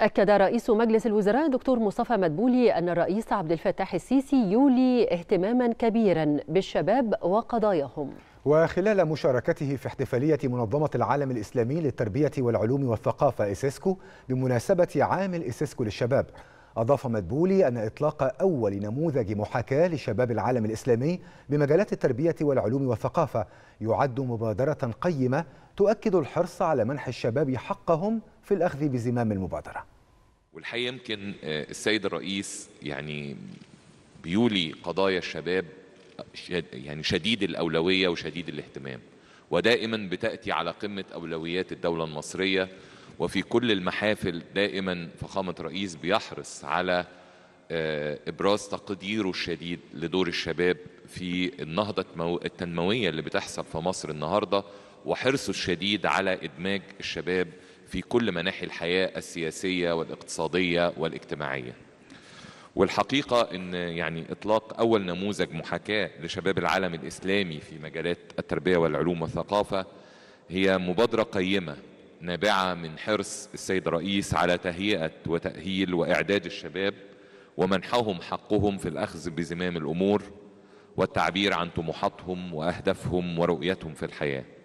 أكد رئيس مجلس الوزراء دكتور مصطفى مدبولي أن الرئيس عبد الفتاح السيسي يولي اهتماما كبيرا بالشباب وقضاياهم وخلال مشاركته في احتفالية منظمة العالم الإسلامي للتربية والعلوم والثقافة إسيسكو بمناسبة عام الإسيسكو للشباب أضاف مدبولي أن إطلاق أول نموذج محاكاة لشباب العالم الإسلامي بمجالات التربية والعلوم والثقافة يعد مبادرة قيمة تؤكد الحرص على منح الشباب حقهم في الأخذ بزمام المبادرة والحقيقة يمكن آه، السيد الرئيس يعني بيولي قضايا الشباب يعني شديد الأولوية وشديد الاهتمام ودائما بتأتي على قمة أولويات الدولة المصرية وفي كل المحافل دائما فخامة رئيس بيحرص على آه، إبراز تقديره الشديد لدور الشباب في النهضة التنموية اللي بتحصل في مصر النهاردة وحرصه الشديد على إدماج الشباب في كل مناحي الحياة السياسية والاقتصادية والاجتماعية والحقيقة أن يعني إطلاق أول نموذج محاكاة لشباب العالم الإسلامي في مجالات التربية والعلوم والثقافة هي مبادرة قيمة نابعة من حرص السيد الرئيس على تهيئة وتأهيل وإعداد الشباب ومنحهم حقهم في الأخذ بزمام الأمور والتعبير عن طموحاتهم وأهدافهم ورؤيتهم في الحياة